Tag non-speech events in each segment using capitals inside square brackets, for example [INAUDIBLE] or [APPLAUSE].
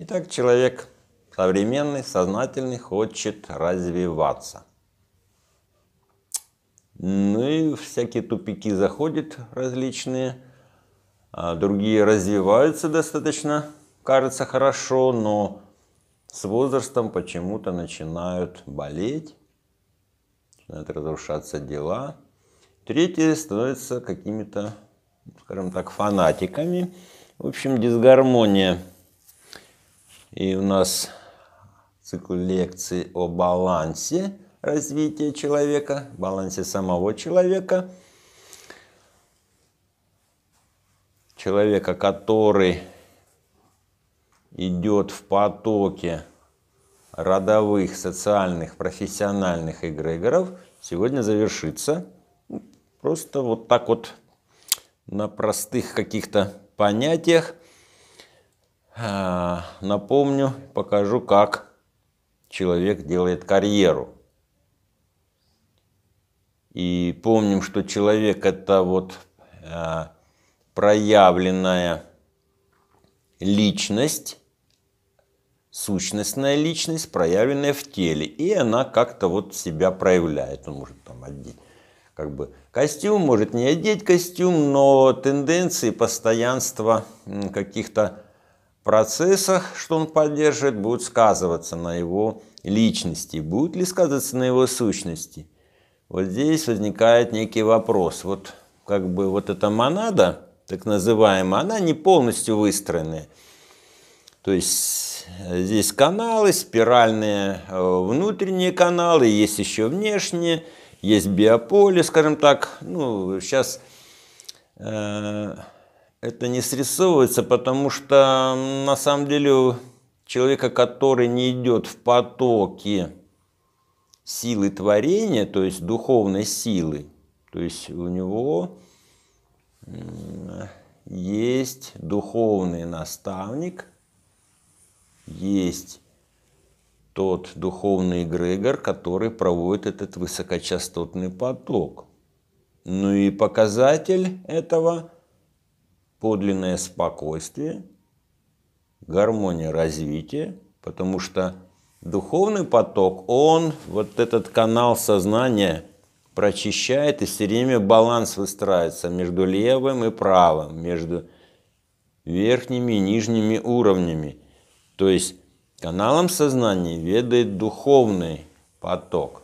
Итак, человек современный, сознательный, хочет развиваться. Ну и всякие тупики заходят различные, а, другие развиваются достаточно, кажется хорошо, но с возрастом почему-то начинают болеть, начинают разрушаться дела. Третьи становятся какими-то, скажем так, фанатиками. В общем, дисгармония и у нас цикл лекций о балансе развития человека, балансе самого человека. Человека, который идет в потоке родовых, социальных, профессиональных эгрегоров, сегодня завершится. Просто вот так вот на простых каких-то понятиях а, напомню, покажу, как человек делает карьеру. И помним, что человек это вот а, проявленная личность, сущностная личность, проявленная в теле. И она как-то вот себя проявляет. Он может там одеть как бы костюм, может не одеть костюм, но тенденции, постоянства каких-то процессах, что он поддерживает, будут сказываться на его личности, будут ли сказываться на его сущности. Вот здесь возникает некий вопрос. Вот как бы вот эта монада, так называемая, она не полностью выстроенная. То есть здесь каналы, спиральные э, внутренние каналы, есть еще внешние, есть биополе, скажем так. Ну, сейчас э, это не срисовывается, потому что на самом деле человека, который не идет в потоке силы творения, то есть духовной силы, то есть у него есть духовный наставник, есть тот духовный эгрегор, который проводит этот высокочастотный поток. Ну и показатель этого – подлинное спокойствие, гармония развития, потому что духовный поток, он вот этот канал сознания прочищает и все время баланс выстраивается между левым и правым, между верхними и нижними уровнями. То есть каналом сознания ведает духовный поток,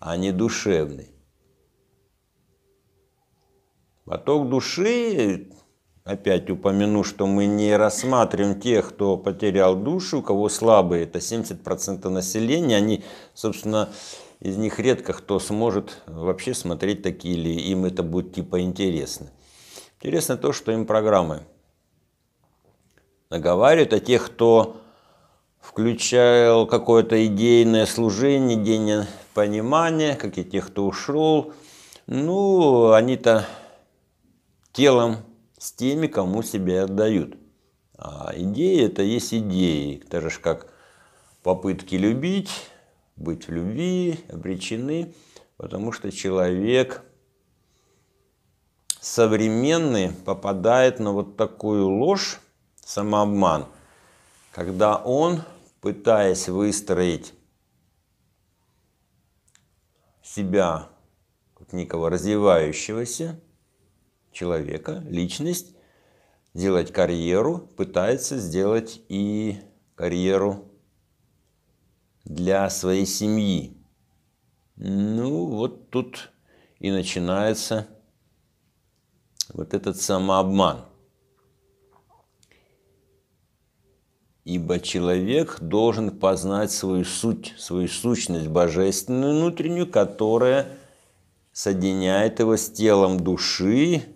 а не душевный. Поток души Опять упомяну, что мы не рассматриваем тех, кто потерял душу, у кого слабые. Это 70% населения. Они, собственно, из них редко кто сможет вообще смотреть такие, или им это будет типа интересно. Интересно то, что им программы наговаривают, а тех, кто включал какое-то идейное служение, идейное понимание, как и тех, кто ушел, ну, они-то телом с теми, кому себя отдают. А идеи – это есть идеи, так же как попытки любить, быть в любви, обречены, потому что человек современный попадает на вот такую ложь, самообман, когда он, пытаясь выстроить себя как некого развивающегося, человека, личность, делать карьеру, пытается сделать и карьеру для своей семьи. Ну, вот тут и начинается вот этот самообман. Ибо человек должен познать свою суть, свою сущность божественную внутреннюю, которая соединяет его с телом души,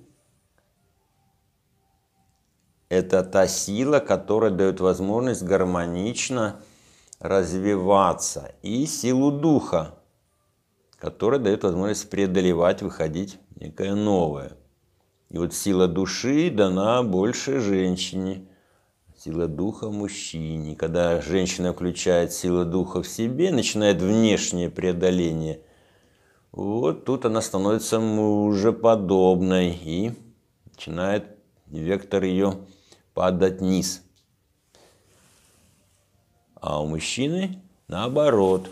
это та сила, которая дает возможность гармонично развиваться. И силу духа, которая дает возможность преодолевать, выходить некое новое. И вот сила души дана больше женщине, сила духа мужчине. Когда женщина включает силу духа в себе, начинает внешнее преодоление, вот тут она становится мужеподобной и начинает вектор ее падать вниз. А у мужчины наоборот.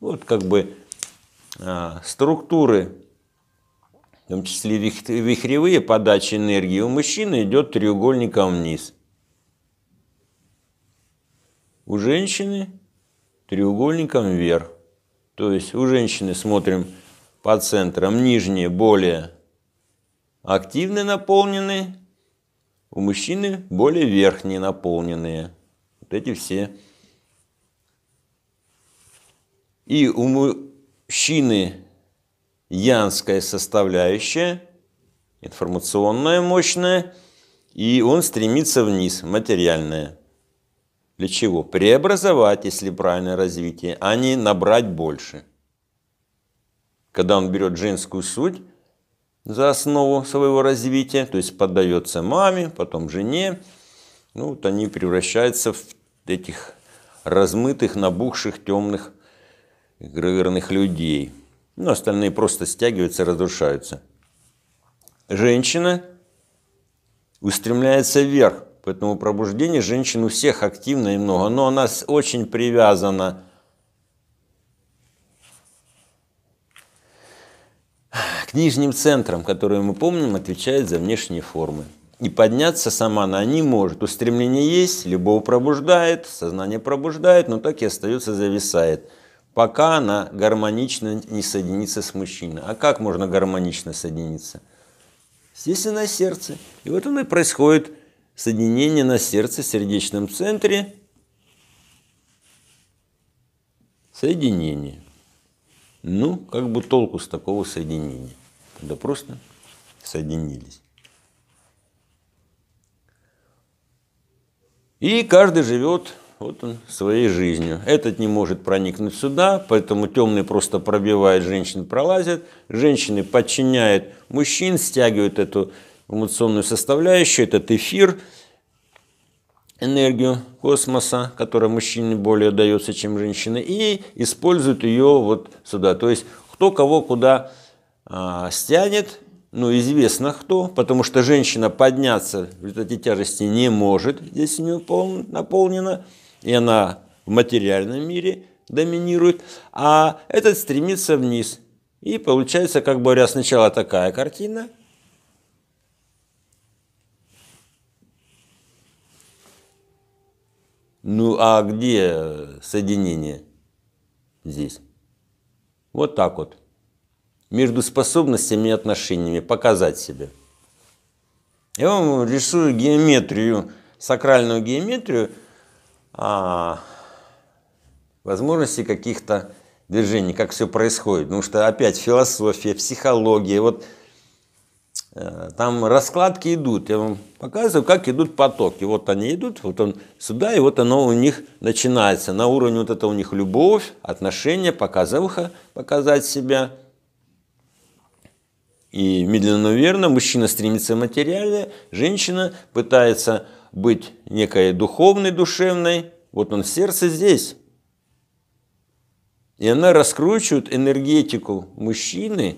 Вот как бы а, структуры, в том числе вихревые подачи энергии, у мужчины идет треугольником вниз. У женщины треугольником вверх. То есть у женщины смотрим по центрам, нижние более активные наполненные, у мужчины более верхние наполненные. Вот эти все. И у мужчины янская составляющая, информационная мощная, и он стремится вниз, материальная. Для чего? Преобразовать, если правильное развитие, а не набрать больше. Когда он берет женскую суть, за основу своего развития, то есть поддается маме, потом жене. Ну, вот они превращаются в этих размытых, набухших, темных эгрегорных людей. Ну, остальные просто стягиваются, разрушаются. Женщина устремляется вверх, поэтому пробуждение женщин у всех активно и много, но она очень привязана к Нижним центром, который мы помним, отвечает за внешние формы. И подняться сама она не может. Устремление есть, любовь пробуждает, сознание пробуждает, но так и остается, зависает. Пока она гармонично не соединится с мужчиной. А как можно гармонично соединиться? Естественно, сердце. И вот оно и происходит соединение на сердце, в сердечном центре. Соединение. Ну, как бы толку с такого соединения да просто соединились. И каждый живет вот он, своей жизнью. Этот не может проникнуть сюда, поэтому темный просто пробивает, женщин пролазит. Женщины подчиняют мужчин, стягивают эту эмоциональную составляющую, этот эфир, энергию космоса, которая мужчине более дается, чем женщины, и используют ее вот сюда. То есть кто кого куда а, стянет, ну, известно кто, потому что женщина подняться в результате тяжести не может, здесь у нее пол, наполнено, и она в материальном мире доминирует, а этот стремится вниз. И получается, как бы говоря, сначала такая картина, Ну а где соединение здесь? Вот так вот между способностями и отношениями, показать себя. Я вам рисую геометрию, сакральную геометрию а, возможности каких-то движений, как все происходит. Потому что опять философия, психология, вот э, там раскладки идут. Я вам показываю, как идут потоки. Вот они идут, вот он сюда, и вот оно у них начинается. На уровне вот это у них любовь, отношения, показываха, показать себя – и медленно, но верно, мужчина стремится материально, женщина пытается быть некой духовной, душевной. Вот он сердце здесь. И она раскручивает энергетику мужчины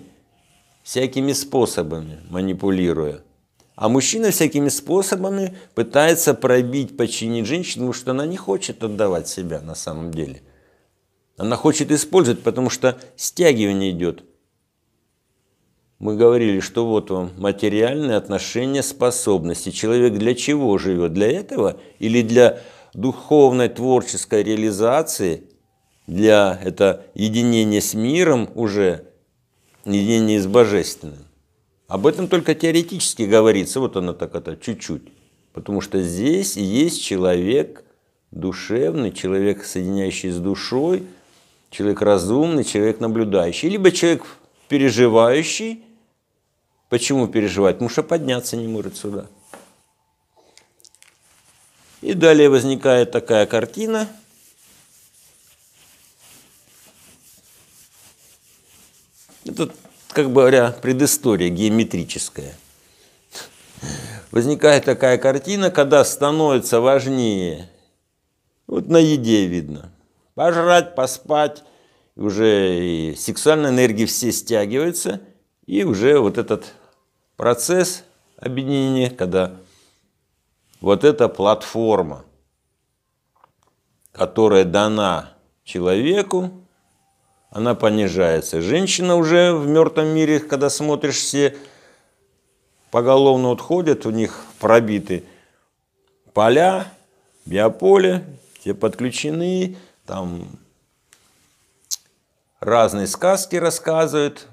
всякими способами, манипулируя. А мужчина всякими способами пытается пробить, подчинить женщину, потому что она не хочет отдавать себя на самом деле. Она хочет использовать, потому что стягивание идет – мы говорили, что вот вам материальные отношения, способности. Человек для чего живет? Для этого или для духовной творческой реализации, для это единения с миром уже, единения с божественным. Об этом только теоретически говорится, вот оно так это чуть-чуть. Потому что здесь есть человек душевный, человек, соединяющий с душой, человек разумный, человек наблюдающий, либо человек переживающий. Почему переживать? Потому что подняться не может сюда. И далее возникает такая картина. Это, как бы говоря, предыстория геометрическая. Возникает такая картина, когда становится важнее. Вот на еде видно. Пожрать, поспать, уже и сексуальная энергия все стягивается, и уже вот этот процесс объединения, когда вот эта платформа, которая дана человеку, она понижается. Женщина уже в мертвом мире, когда смотришь, все поголовно вот у них пробиты поля, биополе, все подключены, там разные сказки рассказывают,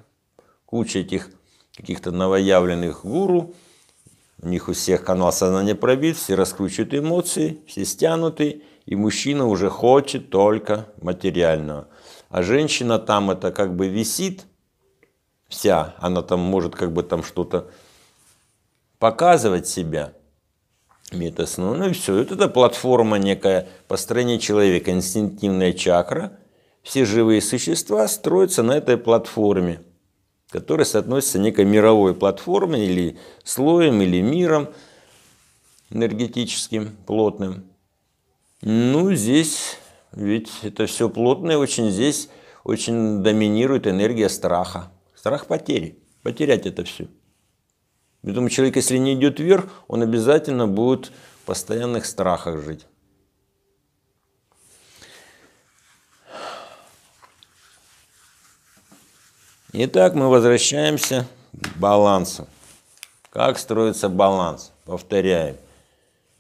куча этих каких-то новоявленных гуру, у них у всех канал сознания пробит, все раскручивают эмоции, все стянуты, и мужчина уже хочет только материального. А женщина там это как бы висит вся, она там может как бы там что-то показывать себя. Метасну. Ну и все, вот это платформа некая построение человека, инстинктивная чакра – все живые существа строятся на этой платформе, которая соотносится некой мировой платформой или слоем, или миром энергетическим, плотным. Ну, здесь ведь это все плотное, очень здесь очень доминирует энергия страха. Страх потери, потерять это все. Поэтому человек, если не идет вверх, он обязательно будет в постоянных страхах жить. Итак, мы возвращаемся к балансу. Как строится баланс? Повторяем.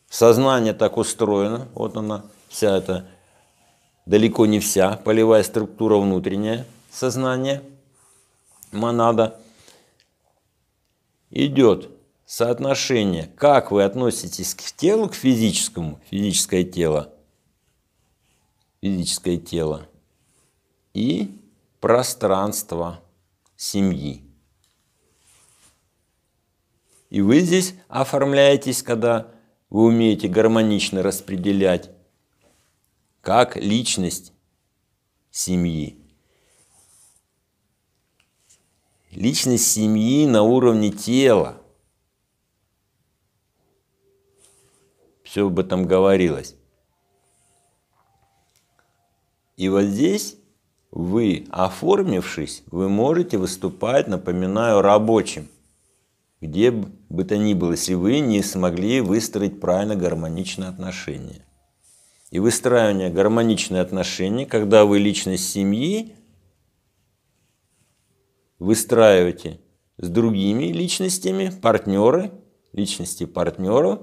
Сознание так устроено, вот она, вся эта, далеко не вся, полевая структура внутренняя сознания, монада. Идет соотношение, как вы относитесь к телу, к физическому, физическое тело, физическое тело и пространство семьи. И вы здесь оформляетесь, когда вы умеете гармонично распределять, как личность семьи. Личность семьи на уровне тела. Все об этом говорилось. И вот здесь вы, оформившись, вы можете выступать, напоминаю, рабочим, где бы то ни было, если вы не смогли выстроить правильно гармоничные отношения. И выстраивание гармоничных отношений, когда вы личность семьи выстраиваете с другими личностями, партнеры, личности партнеров,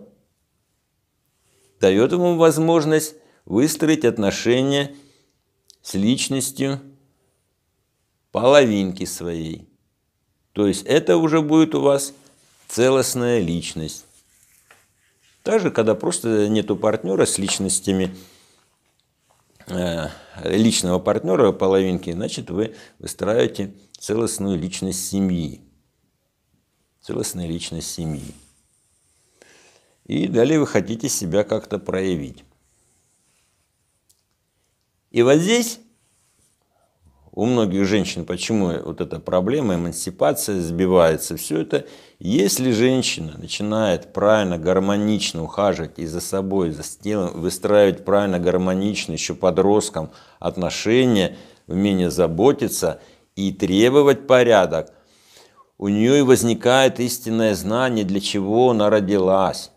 дает ему возможность выстроить отношения с личностью половинки своей. То есть это уже будет у вас целостная личность. Также, когда просто нету партнера с личностями, э, личного партнера половинки, значит, вы выстраиваете целостную личность семьи. Целостная личность семьи. И далее вы хотите себя как-то проявить. И вот здесь у многих женщин, почему вот эта проблема, эмансипация сбивается, все это, если женщина начинает правильно, гармонично ухаживать и за собой, и за телом, выстраивать правильно, гармонично еще подросткам отношения, умение заботиться и требовать порядок, у нее и возникает истинное знание, для чего она родилась.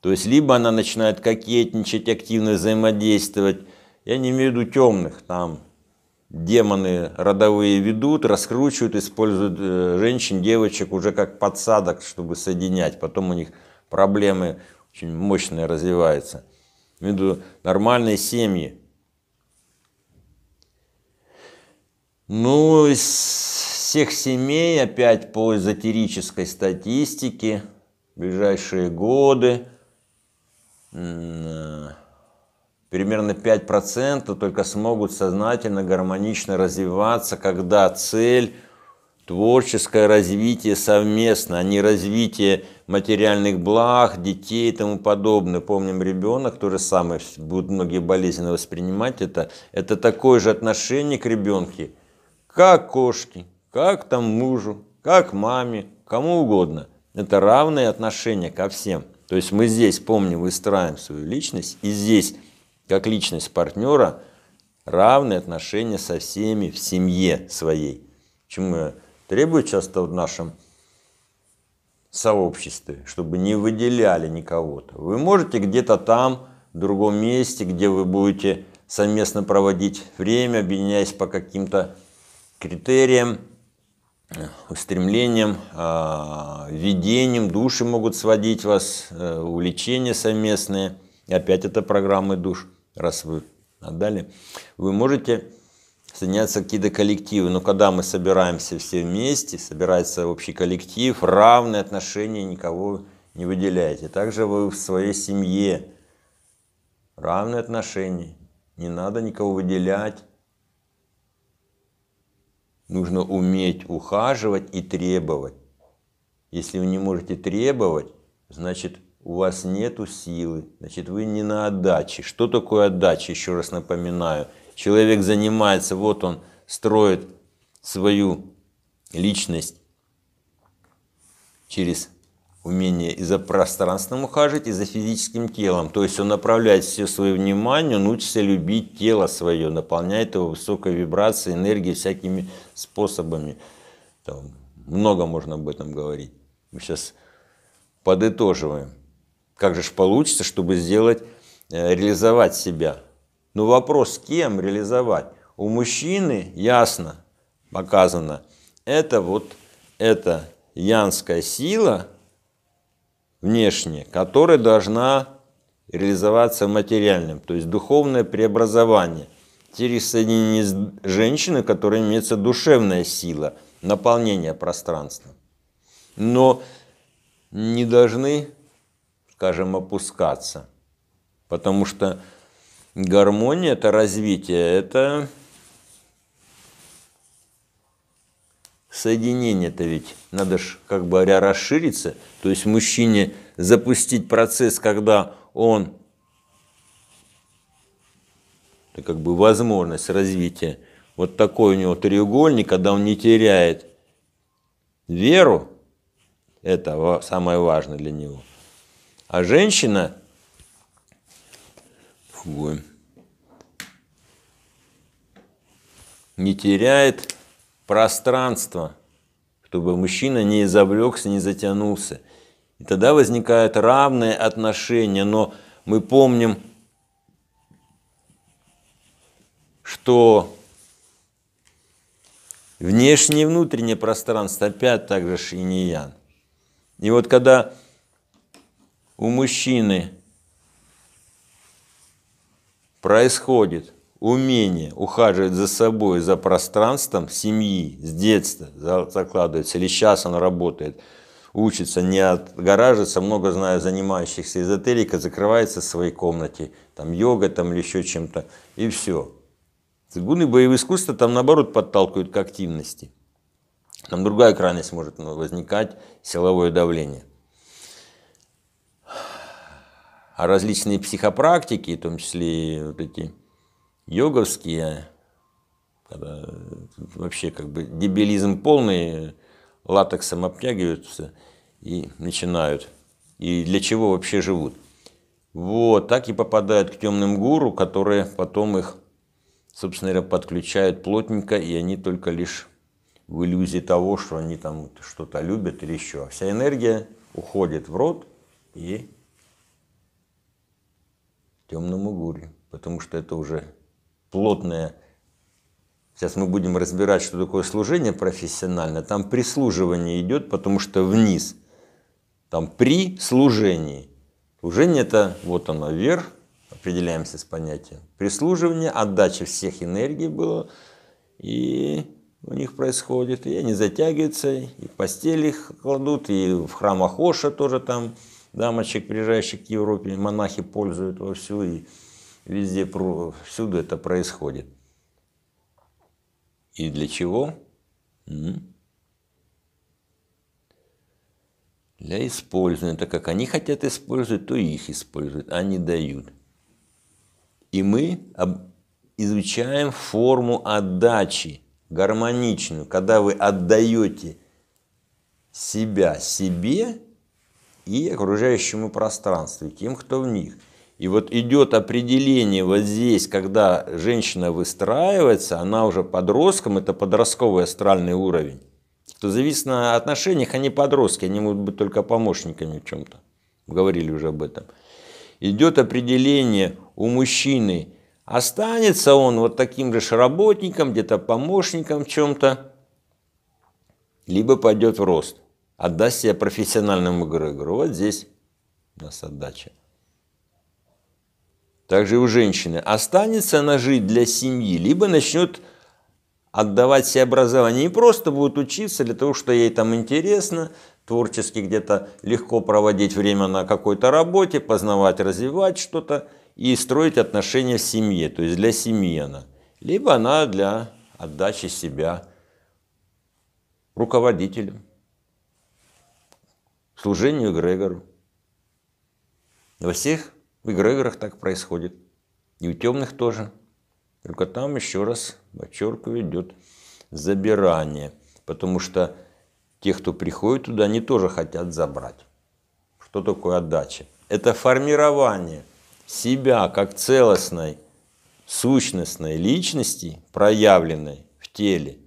То есть, либо она начинает кокетничать, активно взаимодействовать, я не имею в виду темных, там демоны родовые ведут, раскручивают, используют э, женщин, девочек уже как подсадок, чтобы соединять. Потом у них проблемы очень мощные развиваются. Я имею в виду нормальные семьи. Ну, из всех семей, опять по эзотерической статистике, в ближайшие годы, э, примерно 5% только смогут сознательно, гармонично развиваться, когда цель творческое развитие совместно, а не развитие материальных благ, детей и тому подобное. Помним, ребенок, то же самое, будут многие болезненно воспринимать это. Это такое же отношение к ребенке, как кошки, как там мужу, как маме, кому угодно. Это равное отношение ко всем. То есть мы здесь, помним, выстраиваем свою личность, и здесь как личность партнера равные отношения со всеми в семье своей, чему требует часто в нашем сообществе, чтобы не выделяли никого-то. Вы можете где-то там, в другом месте, где вы будете совместно проводить время, объединяясь по каким-то критериям, устремлениям, а, видениям, души могут сводить вас, э, увлечения совместные. опять это программы душ раз вы отдали, вы можете соединяться какие-то коллективы. Но когда мы собираемся все вместе, собирается общий коллектив, равные отношения, никого не выделяете. Также вы в своей семье равные отношения, не надо никого выделять. Нужно уметь ухаживать и требовать. Если вы не можете требовать, значит у вас нету силы, значит, вы не на отдаче. Что такое отдача, еще раз напоминаю. Человек занимается, вот он строит свою личность через умение и за пространством ухаживать, и за физическим телом. То есть он направляет все свое внимание, он учится любить тело свое, наполняет его высокой вибрацией, энергией, всякими способами. Там много можно об этом говорить. Мы сейчас подытоживаем. Как же ж получится, чтобы сделать, э, реализовать себя? Но ну, вопрос, с кем реализовать? У мужчины ясно показано, это вот эта янская сила внешняя, которая должна реализоваться материальным, то есть духовное преобразование через соединение с женщиной, которая имеется душевная сила, наполнение пространства. Но не должны скажем, опускаться. Потому что гармония – это развитие, это соединение это ведь надо же, как бы говоря, расшириться. То есть мужчине запустить процесс, когда он это как бы возможность развития. Вот такой у него треугольник, когда он не теряет веру, это самое важное для него – а женщина другое. Не теряет пространство, чтобы мужчина не изовлекся, не затянулся. И тогда возникают равные отношения, но мы помним, что внешнее и внутреннее пространство опять также шиньян. И вот когда у мужчины происходит умение ухаживать за собой, за пространством семьи с детства закладывается, или сейчас он работает, учится, не отгораживается, много знаю занимающихся эзотерикой, закрывается в своей комнате, там йога там или еще чем-то, и все. Гуны боевые искусства там наоборот подталкивают к активности. Там другая крайность может возникать, силовое давление. А различные психопрактики, в том числе вот эти йоговские, вообще как бы дебилизм полный, латексом обтягиваются и начинают. И для чего вообще живут. Вот, так и попадают к темным гуру, которые потом их, собственно говоря, подключают плотненько, и они только лишь в иллюзии того, что они там что-то любят или еще. Вся энергия уходит в рот и темному гуре, потому что это уже плотное. Сейчас мы будем разбирать, что такое служение профессиональное. Там прислуживание идет, потому что вниз. Там при служении. Служение это вот оно вверх, определяемся с понятием. Прислуживание, отдача всех энергий было, и у них происходит, и они затягиваются, и в постели их кладут, и в храмах Оша тоже там дамочек, приезжающих к Европе, монахи пользуют вовсю, и везде, всюду это происходит. И для чего? Для использования. Так как они хотят использовать, то их используют, Они а дают. И мы изучаем форму отдачи, гармоничную, когда вы отдаете себя себе и окружающему пространству, и тем, кто в них. И вот идет определение вот здесь, когда женщина выстраивается, она уже подростком, это подростковый астральный уровень. То зависит на отношениях, они подростки, они могут быть только помощниками в чем-то. Говорили уже об этом. Идет определение у мужчины, останется он вот таким же работником, где-то помощником в чем-то, либо пойдет в рост отдаст себя профессиональному эгрегору. Вот здесь у нас отдача. Также у женщины. Останется она жить для семьи, либо начнет отдавать себе образование. Не просто будет учиться для того, что ей там интересно, творчески где-то легко проводить время на какой-то работе, познавать, развивать что-то и строить отношения в семье, то есть для семьи она. Либо она для отдачи себя руководителем служению эгрегору. Во всех эгрегорах так происходит. И у темных тоже. Только там еще раз, подчеркиваю, идет забирание. Потому что те, кто приходит туда, они тоже хотят забрать. Что такое отдача? Это формирование себя как целостной сущностной личности, проявленной в теле –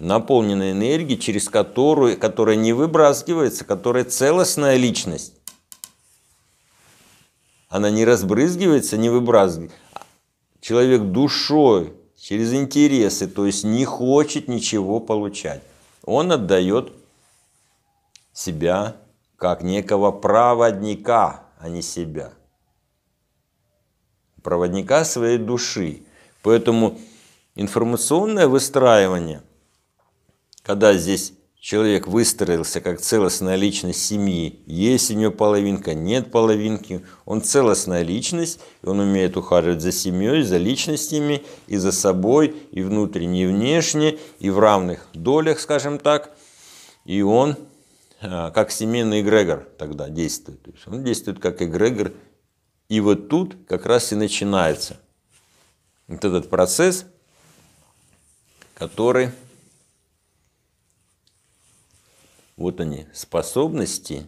наполненной энергии, через которую, которая не выбрасывается, которая целостная личность. Она не разбрызгивается, не выбрасывается. Человек душой, через интересы, то есть не хочет ничего получать. Он отдает себя как некого проводника, а не себя. Проводника своей души. Поэтому информационное выстраивание – когда здесь человек выстроился как целостная личность семьи, есть у него половинка, нет половинки, он целостная личность, и он умеет ухаживать за семьей, за личностями, и за собой, и внутренне, и внешне, и в равных долях, скажем так, и он а, как семейный эгрегор тогда действует. То есть он действует как эгрегор, и вот тут как раз и начинается вот этот процесс, который Вот они, способности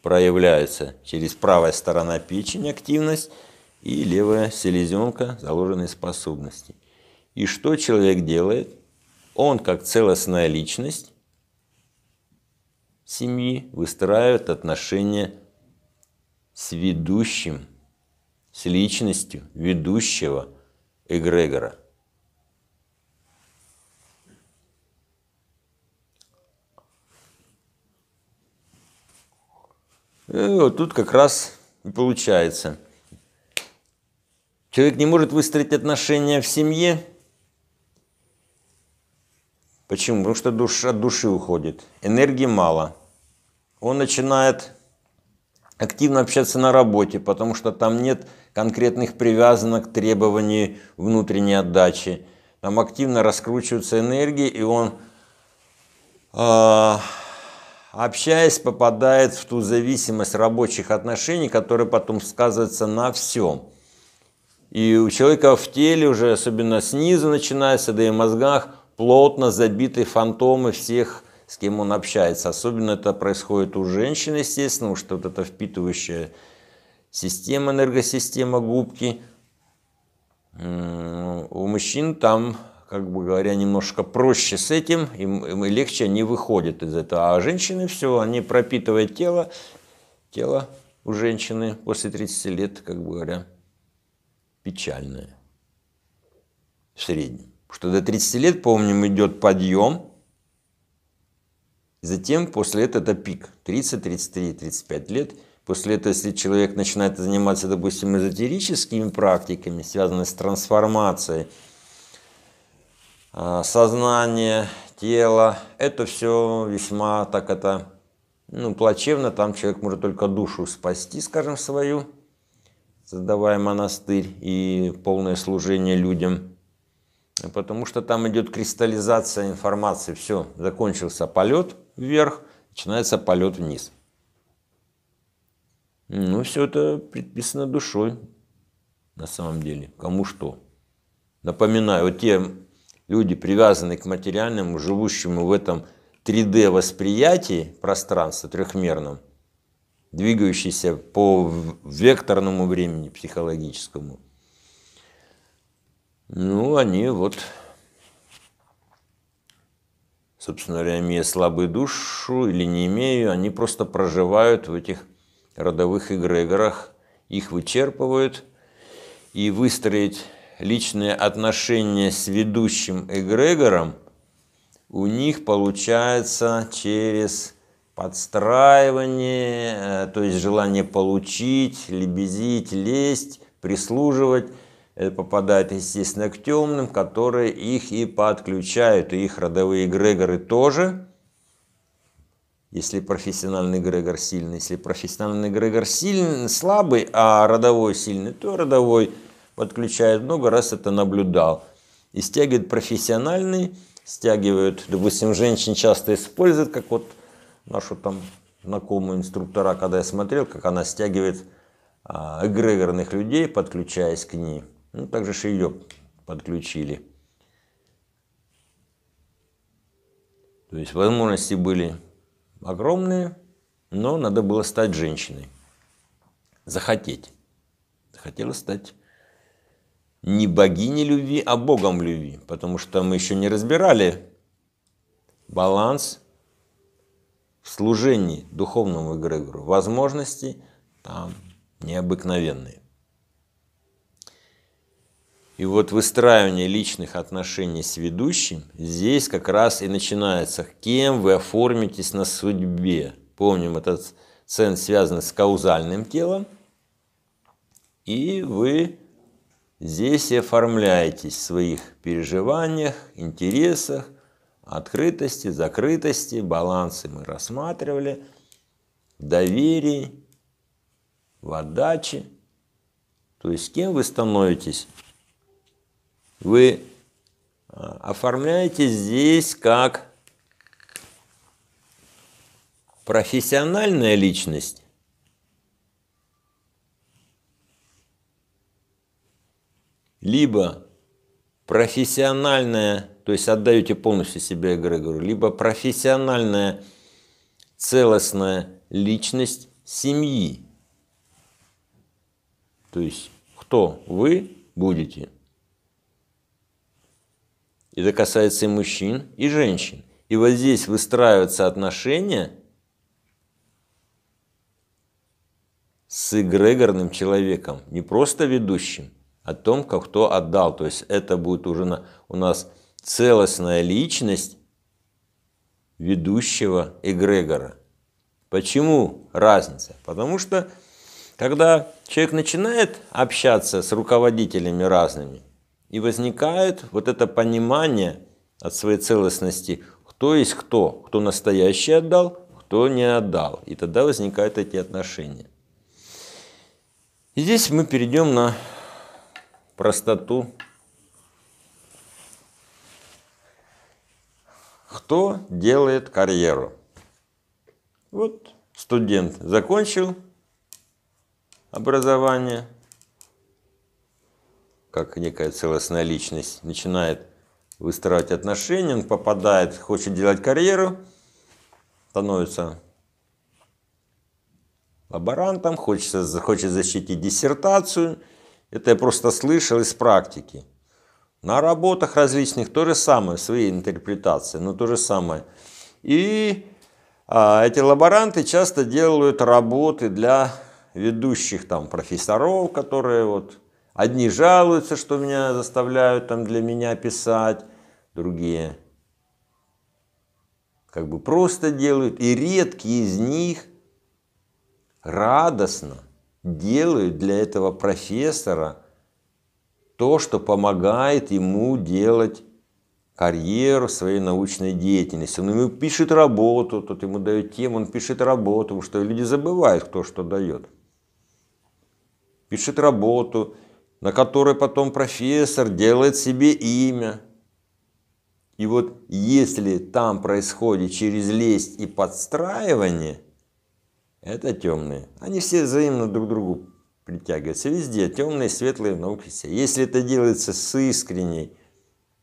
проявляются через правая сторона печени активность и левая селезенка заложенные способности. И что человек делает? Он, как целостная личность семьи, выстраивает отношения с ведущим, с личностью ведущего эгрегора – Э, вот тут как раз и получается. Человек не может выстроить отношения в семье. Почему? Потому что душа от души уходит. Энергии мало. Он начинает активно общаться на работе, потому что там нет конкретных привязанок, требований внутренней отдачи. Там активно раскручиваются энергии, и он э, общаясь, попадает в ту зависимость рабочих отношений, которая потом сказывается на всем. И у человека в теле уже, особенно снизу начинается, да и в мозгах, плотно забиты фантомы всех, с кем он общается. Особенно это происходит у женщин, естественно, что вот эта впитывающая система, энергосистема губки. У мужчин там как бы говоря, немножко проще с этим, им, им легче они выходят из этого. А женщины все, они пропитывают тело, тело у женщины после 30 лет, как бы говоря, печальное в среднем. Что до 30 лет, помним, идет подъем, затем после этого это пик, 30, 33, 35 лет – После этого, если человек начинает заниматься, допустим, эзотерическими практиками, связанными с трансформацией а, сознание, тело. Это все весьма так это, ну, плачевно. Там человек может только душу спасти, скажем, свою, создавая монастырь и полное служение людям. Потому что там идет кристаллизация информации. Все, закончился полет вверх, начинается полет вниз. Ну, все это предписано душой, на самом деле. Кому что. Напоминаю, вот те люди привязанные к материальному, живущему в этом 3D восприятии пространства трехмерном, двигающиеся по векторному времени психологическому, ну, они вот, собственно говоря, имея слабую душу или не имея, они просто проживают в этих родовых эгрегорах, их вычерпывают, и выстроить личные отношения с ведущим эгрегором у них получается через подстраивание, э, то есть желание получить, лебезить, лезть, прислуживать. Это попадает, естественно, к темным, которые их и подключают, и их родовые эгрегоры тоже. Если профессиональный эгрегор сильный, если профессиональный эгрегор сильный, слабый, а родовой сильный, то родовой – Подключает Много раз это наблюдал. И стягивает профессиональный, стягивают, допустим, женщин часто используют, как вот нашу там знакомую инструктора, когда я смотрел, как она стягивает а, эгрегорных людей, подключаясь к ней. Ну, также же ее подключили. То есть возможности были огромные, но надо было стать женщиной. Захотеть. Захотела стать не богиней любви, а богом любви, потому что мы еще не разбирали баланс в служении духовному эгрегору. Возможности там необыкновенные. И вот выстраивание личных отношений с ведущим, здесь как раз и начинается, кем вы оформитесь на судьбе. Помним, этот цен связан с каузальным телом, и вы Здесь и оформляйтесь в своих переживаниях, интересах, открытости, закрытости, балансы мы рассматривали, доверии, в отдаче. То есть кем вы становитесь? Вы а, оформляете здесь как профессиональная личность либо профессиональная, то есть отдаете полностью себя эгрегору, либо профессиональная целостная личность семьи. То есть кто вы будете. Это касается и мужчин, и женщин. И вот здесь выстраиваются отношения с эгрегорным человеком, не просто ведущим, о том, как кто отдал. То есть это будет уже на, у нас целостная личность ведущего эгрегора. Почему разница? Потому что когда человек начинает общаться с руководителями разными, и возникает вот это понимание от своей целостности, кто есть кто, кто настоящий отдал, кто не отдал. И тогда возникают эти отношения. И здесь мы перейдем на простоту. Кто делает карьеру? Вот студент закончил образование, как некая целостная личность, начинает выстраивать отношения, он попадает, хочет делать карьеру, становится лаборантом, хочется, хочет защитить диссертацию – это я просто слышал из практики. На работах различных то же самое, свои интерпретации, но то же самое. И а, эти лаборанты часто делают работы для ведущих там профессоров, которые вот одни жалуются, что меня заставляют там для меня писать, другие как бы просто делают, и редкие из них радостно делают для этого профессора то, что помогает ему делать карьеру своей научной деятельности. Он ему пишет работу, тот ему дает тему, он пишет работу, потому что люди забывают, кто что дает. Пишет работу, на которой потом профессор делает себе имя. И вот если там происходит через лесть и подстраивание – это темные. Они все взаимно друг к другу притягиваются. Везде темные, светлые, науки все. Если это делается с искренней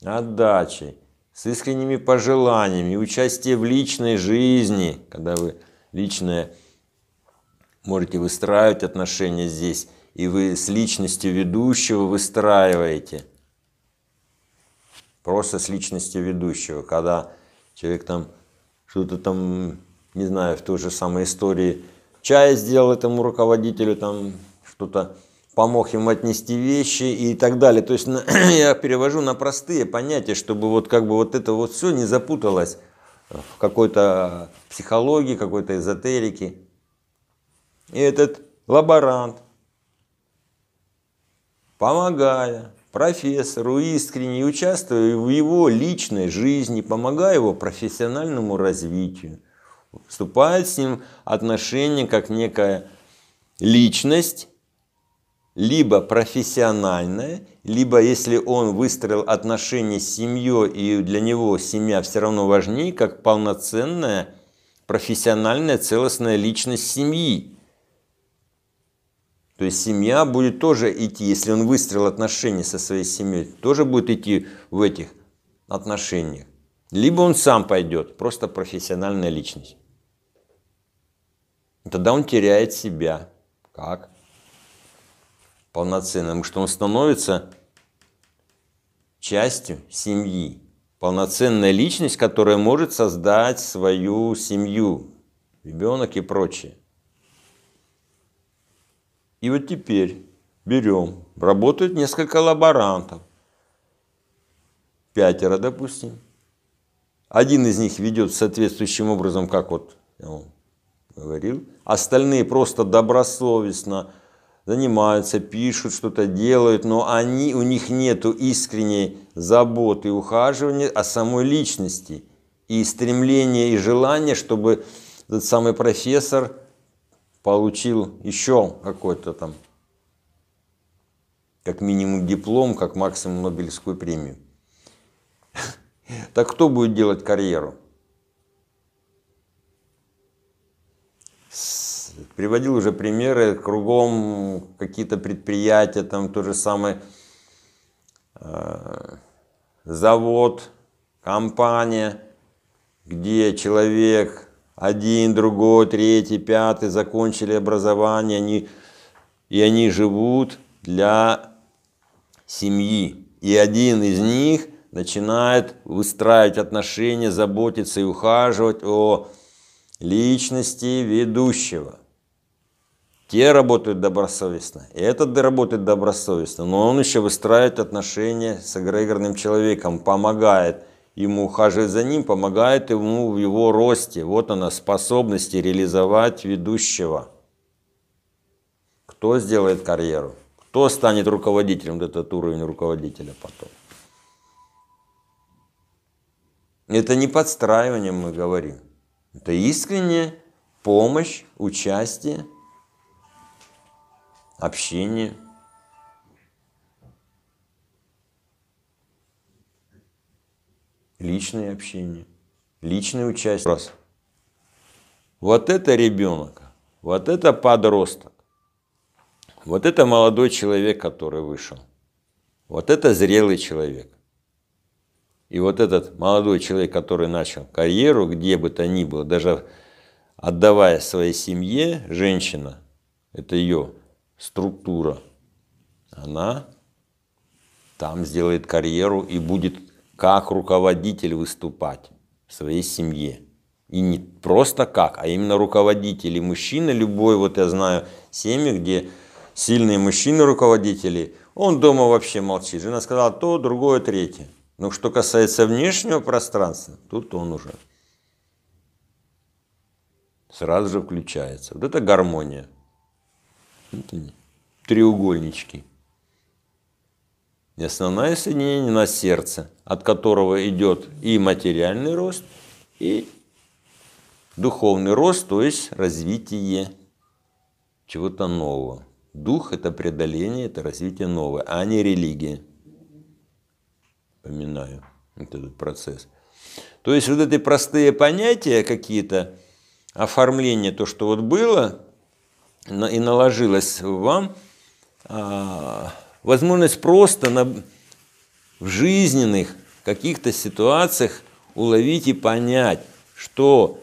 отдачей, с искренними пожеланиями, участие в личной жизни, когда вы личное можете выстраивать отношения здесь, и вы с личностью ведущего выстраиваете. Просто с личностью ведущего, когда человек там что-то там, не знаю, в той же самой истории чай сделал этому руководителю, там что-то помог им отнести вещи и так далее. То есть на, [CLEARS THROAT] я перевожу на простые понятия, чтобы вот как бы вот это вот все не запуталось в какой-то психологии, какой-то эзотерике. И этот лаборант, помогая профессору искренне участвуя в его личной жизни, помогая его профессиональному развитию – вступает с ним отношение как некая личность, либо профессиональная либо если он выстроил отношения с семьей, и для него семья все равно важнее, как полноценная профессиональная целостная личность семьи. То есть семья будет тоже идти, если он выстроил отношения со своей семьей, тоже будет идти в этих отношениях. Либо он сам пойдет, просто профессиональная личность. Тогда он теряет себя. Как? Полноценным, что он становится частью семьи. Полноценная личность, которая может создать свою семью, ребенок и прочее. И вот теперь берем, работают несколько лаборантов, пятеро, допустим. Один из них ведет соответствующим образом, как вот ну, говорил. Остальные просто добросовестно занимаются, пишут, что-то делают, но они, у них нет искренней заботы и ухаживания о а самой личности и стремления и желания, чтобы этот самый профессор получил еще какой-то там, как минимум диплом, как максимум Нобелевскую премию. [LAUGHS] Так кто будет делать карьеру? приводил уже примеры, кругом какие-то предприятия, там то же самое, э, завод, компания, где человек один, другой, третий, пятый закончили образование, они, и они живут для семьи. И один из них начинает выстраивать отношения, заботиться и ухаживать о личности ведущего. Те работают добросовестно, и этот работает добросовестно, но он еще выстраивает отношения с эгрегорным человеком, помогает ему ухаживать за ним, помогает ему в его росте. Вот она, способности реализовать ведущего. Кто сделает карьеру? Кто станет руководителем, вот этот уровень руководителя потом? Это не подстраивание мы говорим. Это искренняя помощь, участие – общении. Личное общение, личное участие. Раз. Вот это ребенок, вот это подросток, вот это молодой человек, который вышел, вот это зрелый человек. И вот этот молодой человек, который начал карьеру, где бы то ни было, даже отдавая своей семье, женщина, это ее структура, она там сделает карьеру и будет как руководитель выступать в своей семье. И не просто как, а именно руководитель. И мужчина любой, вот я знаю семьи, где сильные мужчины-руководители, он дома вообще молчит. Жена сказала то, другое, третье. Но что касается внешнего пространства, тут он уже сразу же включается. Вот это гармония. Вот треугольнички. И основное соединение на сердце, от которого идет и материальный рост, и духовный рост, то есть развитие чего-то нового. Дух – это преодоление, это развитие новое, а не религия. Поминаю вот этот процесс. То есть вот эти простые понятия какие-то, оформление, то, что вот было, и наложилась вам а, возможность просто на, в жизненных каких-то ситуациях уловить и понять, что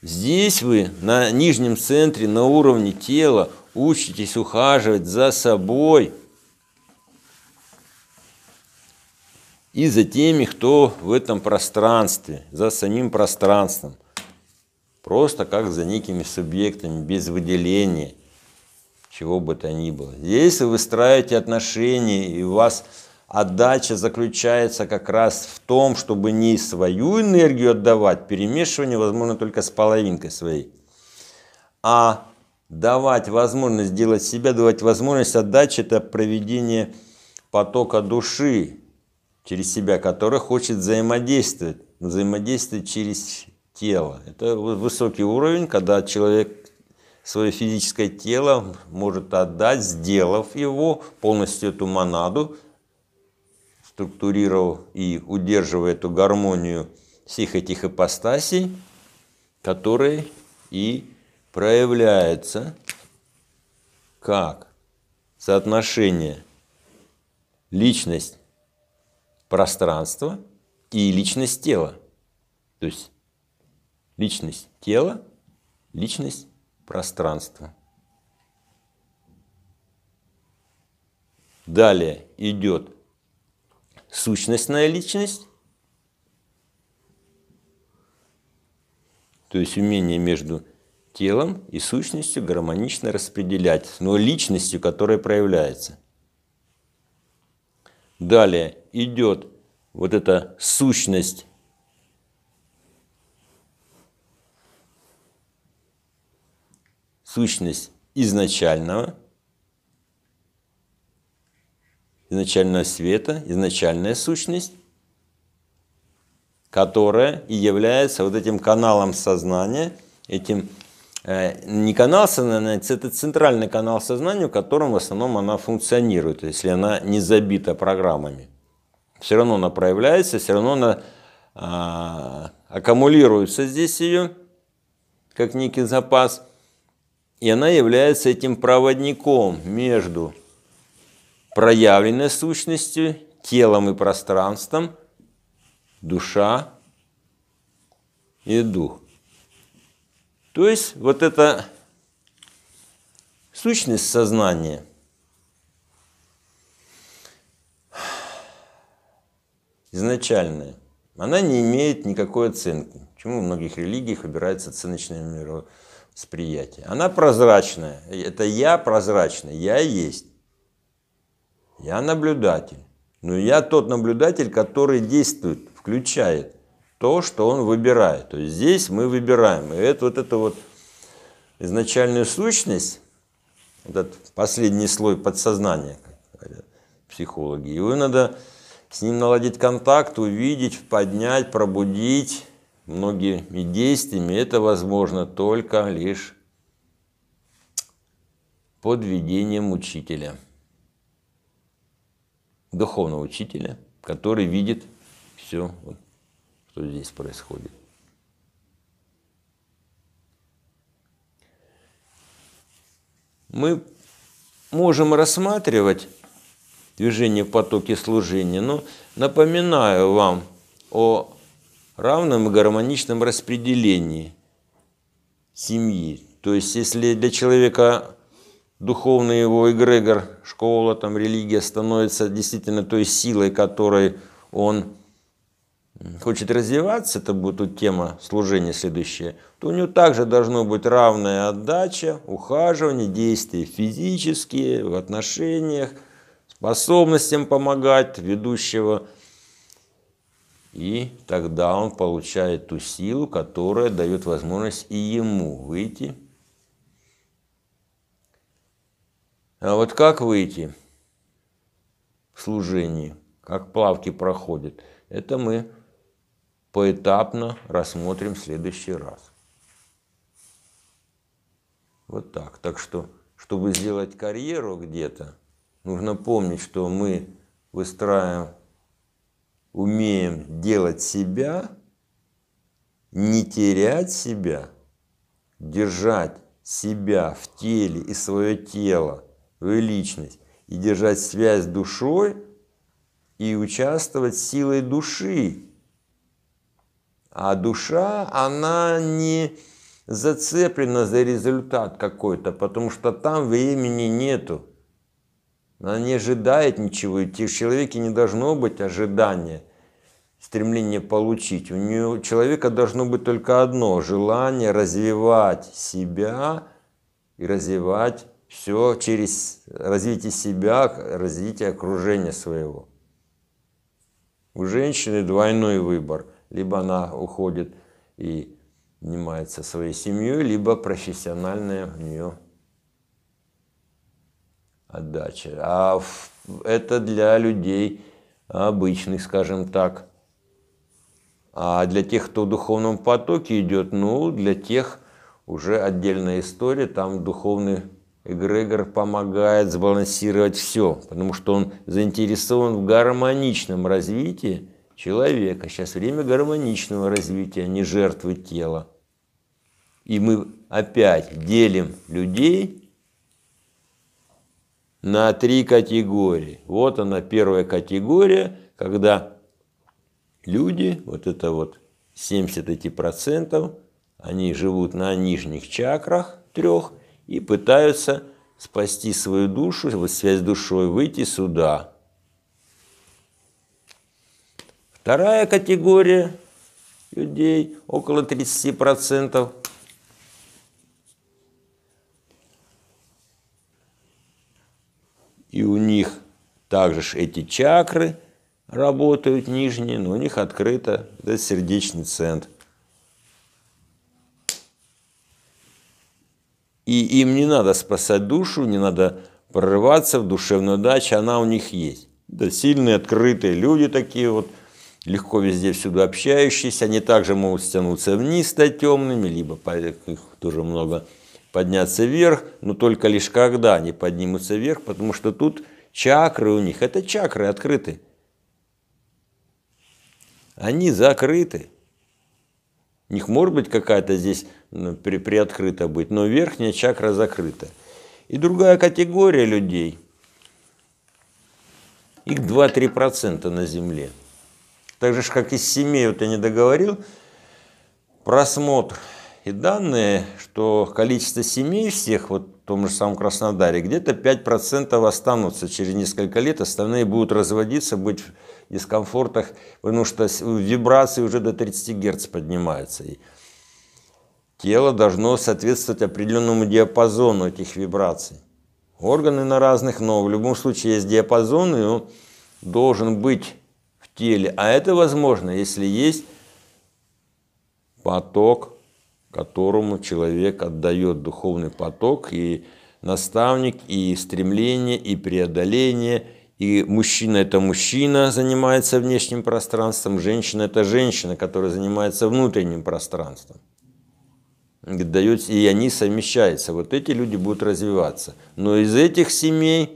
здесь вы на нижнем центре, на уровне тела учитесь ухаживать за собой и за теми, кто в этом пространстве, за самим пространством просто как за некими субъектами, без выделения, чего бы то ни было. Если вы выстраиваете отношения, и у вас отдача заключается как раз в том, чтобы не свою энергию отдавать, перемешивание возможно только с половинкой своей, а давать возможность сделать себя, давать возможность отдачи – это проведение потока души через себя, который хочет взаимодействовать, взаимодействовать через тела. Это высокий уровень, когда человек свое физическое тело может отдать, сделав его полностью эту монаду, структурировав и удерживая эту гармонию всех этих ипостасей, которые и проявляются как соотношение личность пространства и личность тела. То есть Личность тела, личность пространства. Далее идет сущностная личность, то есть умение между телом и сущностью гармонично распределять, но личностью, которая проявляется. Далее идет вот эта сущность сущность изначального, изначального света, изначальная сущность, которая и является вот этим каналом сознания, этим э, не канал сознания, а это центральный канал сознания, в котором в основном она функционирует, если она не забита программами. Все равно она проявляется, все равно она а, аккумулируется здесь ее, как некий запас – и она является этим проводником между проявленной сущностью, телом и пространством, душа и дух. То есть вот эта сущность сознания изначальная, она не имеет никакой оценки. Почему в многих религиях выбирается оценочное мировоззрение? с приятия. Она прозрачная. Это я прозрачный, я есть. Я наблюдатель. Но я тот наблюдатель, который действует, включает то, что он выбирает. То есть здесь мы выбираем. И это вот эта вот изначальная сущность, этот последний слой подсознания, как говорят психологи, его надо с ним наладить контакт, увидеть, поднять, пробудить, многими действиями, это возможно только лишь под видением учителя, духовного учителя, который видит все, что здесь происходит. Мы можем рассматривать движение в потоке служения, но напоминаю вам о равном и гармоничном распределении семьи. То есть, если для человека духовный его эгрегор, школа, там, религия становится действительно той силой, которой он хочет развиваться, это будет тут тема служения следующая, то у него также должно быть равная отдача, ухаживание, действия физические, в отношениях, способностям помогать ведущего и тогда он получает ту силу, которая дает возможность и ему выйти. А вот как выйти в служении, как плавки проходят, это мы поэтапно рассмотрим в следующий раз. Вот так. Так что, чтобы сделать карьеру где-то, нужно помнить, что мы выстраиваем умеем делать себя, не терять себя, держать себя в теле и свое тело, свою личность, и держать связь с душой, и участвовать силой души. А душа, она не зацеплена за результат какой-то, потому что там времени нету. Она не ожидает ничего. И в человеке не должно быть ожидания, стремления получить. У нее у человека должно быть только одно – желание развивать себя и развивать все через развитие себя, развитие окружения своего. У женщины двойной выбор. Либо она уходит и занимается своей семьей, либо профессиональное у нее отдачи. А это для людей обычных, скажем так. А для тех, кто в духовном потоке идет, ну, для тех уже отдельная история. Там духовный эгрегор помогает сбалансировать все, потому что он заинтересован в гармоничном развитии человека. Сейчас время гармоничного развития, а не жертвы тела. И мы опять делим людей на три категории. Вот она первая категория, когда люди, вот это вот 75%, они живут на нижних чакрах трех и пытаются спасти свою душу, вот связь с душой, выйти сюда. Вторая категория людей, около 30%, и у них также эти чакры работают нижние, но у них открыто этот сердечный центр. И им не надо спасать душу, не надо прорываться в душевную дачу, она у них есть. Да, сильные, открытые люди такие вот, легко везде всюду общающиеся, они также могут стянуться вниз, стать темными, либо их тоже много подняться вверх, но только лишь когда они поднимутся вверх, потому что тут чакры у них, это чакры открыты. Они закрыты. У них может быть какая-то здесь ну, при, приоткрыта быть, но верхняя чакра закрыта. И другая категория людей, их 2-3% на Земле. Так же, как из семей, вот я не договорил, просмотр – и данные, что количество семей всех, вот в том же самом Краснодаре, где-то 5% останутся через несколько лет, остальные будут разводиться, быть в дискомфортах, потому что вибрации уже до 30 Гц поднимаются. И тело должно соответствовать определенному диапазону этих вибраций. Органы на разных, но в любом случае есть диапазон, и он должен быть в теле. А это возможно, если есть поток которому человек отдает духовный поток, и наставник, и стремление, и преодоление, и мужчина – это мужчина, занимается внешним пространством, женщина – это женщина, которая занимается внутренним пространством. Дает, и они совмещаются. Вот эти люди будут развиваться. Но из этих семей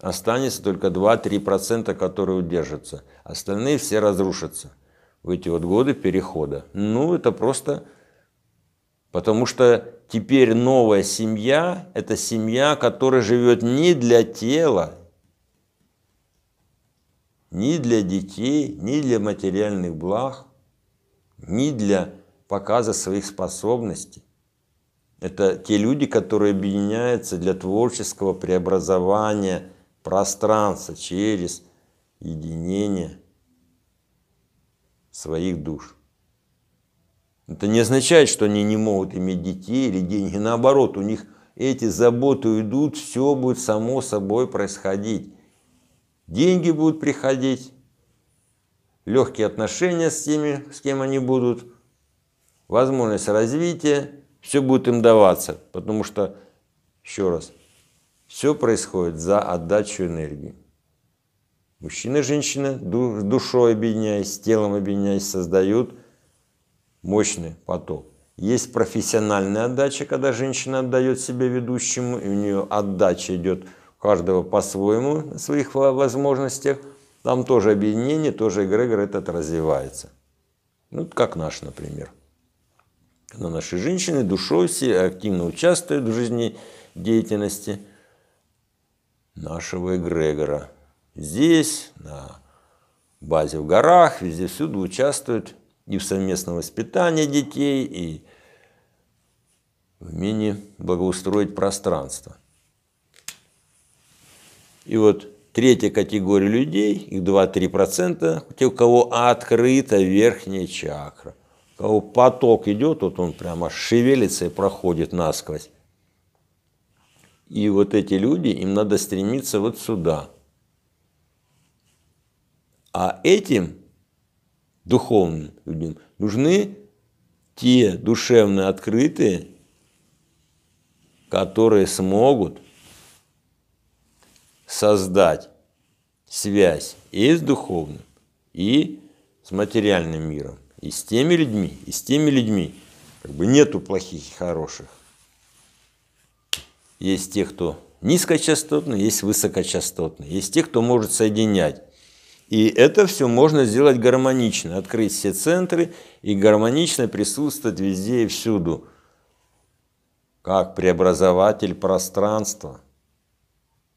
останется только 2-3%, которые удержатся. Остальные все разрушатся в эти вот годы перехода. Ну, это просто Потому что теперь новая семья – это семья, которая живет не для тела, не для детей, не для материальных благ, не для показа своих способностей. Это те люди, которые объединяются для творческого преобразования пространства через единение своих душ. Это не означает, что они не могут иметь детей или деньги. Наоборот, у них эти заботы уйдут, все будет само собой происходить. Деньги будут приходить, легкие отношения с теми, с кем они будут, возможность развития, все будет им даваться. Потому что, еще раз, все происходит за отдачу энергии. Мужчина и женщина, душой объединяясь, телом объединяясь, создают – мощный поток. Есть профессиональная отдача, когда женщина отдает себя ведущему, и у нее отдача идет у каждого по-своему, на своих возможностях. Там тоже объединение, тоже эгрегор этот развивается. Ну, как наш, например. Когда наши женщины душой все активно участвуют в жизни деятельности нашего эгрегора. Здесь, на базе в горах, везде всюду участвуют и в совместном воспитании детей, и в мини благоустроить пространство. И вот третья категория людей, их 2-3%, те, у кого открыта верхняя чакра. У кого поток идет, вот он прямо шевелится и проходит насквозь. И вот эти люди, им надо стремиться вот сюда. А этим духовным людям нужны те душевно открытые, которые смогут создать связь и с духовным, и с материальным миром, и с теми людьми, и с теми людьми. Как бы нету плохих и хороших. Есть те, кто низкочастотный, есть высокочастотный. Есть те, кто может соединять и это все можно сделать гармонично, открыть все центры и гармонично присутствовать везде и всюду, как преобразователь пространства,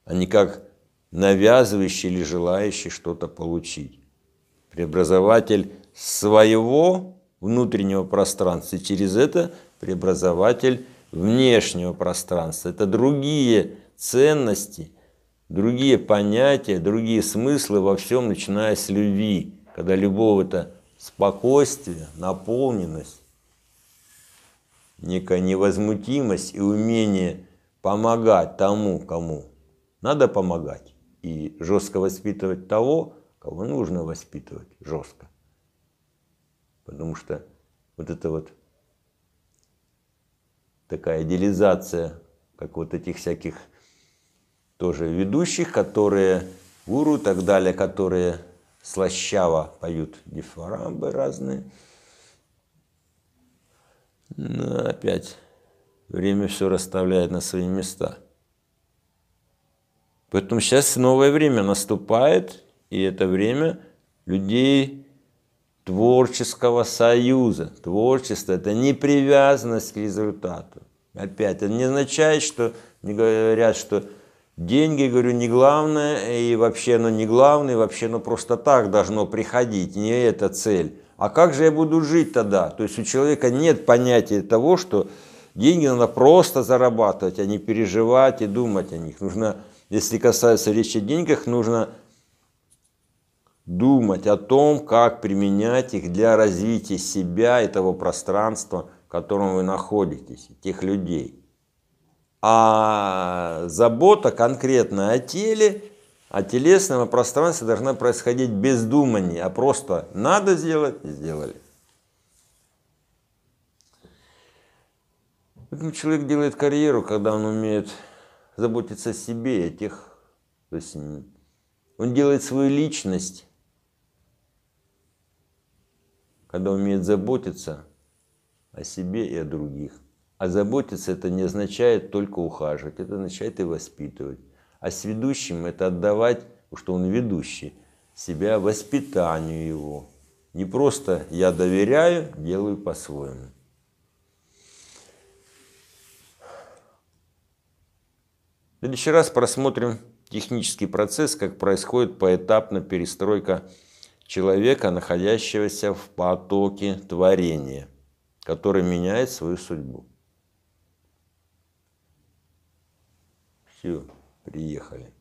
а не как навязывающий или желающий что-то получить. Преобразователь своего внутреннего пространства, и через это преобразователь внешнего пространства. Это другие ценности – другие понятия, другие смыслы во всем, начиная с любви, когда любовь – это спокойствие, наполненность, некая невозмутимость и умение помогать тому, кому надо помогать, и жестко воспитывать того, кого нужно воспитывать жестко. Потому что вот это вот такая идеализация, как вот этих всяких тоже ведущих, которые гуру и так далее, которые слащаво поют дифарамбы разные. Но ну, опять время все расставляет на свои места. Поэтому сейчас новое время наступает, и это время людей творческого союза. Творчество – это не привязанность к результату. Опять, это не означает, что, не говорят, что Деньги, говорю, не главное, и вообще оно ну, не главное, и вообще оно ну, просто так должно приходить, не эта цель. А как же я буду жить тогда? То есть у человека нет понятия того, что деньги надо просто зарабатывать, а не переживать и думать о них. Нужно, если касается речи о деньгах, нужно думать о том, как применять их для развития себя и того пространства, в котором вы находитесь, тех людей. А забота конкретно о теле, о телесном, пространстве должна происходить без думания, а просто надо сделать и сделали. Поэтому человек делает карьеру, когда он умеет заботиться о себе и о тех, то есть он делает свою личность, когда умеет заботиться о себе и о других. А заботиться это не означает только ухаживать, это означает и воспитывать. А с ведущим это отдавать, что он ведущий, себя воспитанию его. Не просто я доверяю, делаю по-своему. В следующий раз просмотрим технический процесс, как происходит поэтапно перестройка человека, находящегося в потоке творения, который меняет свою судьбу. Все, приехали.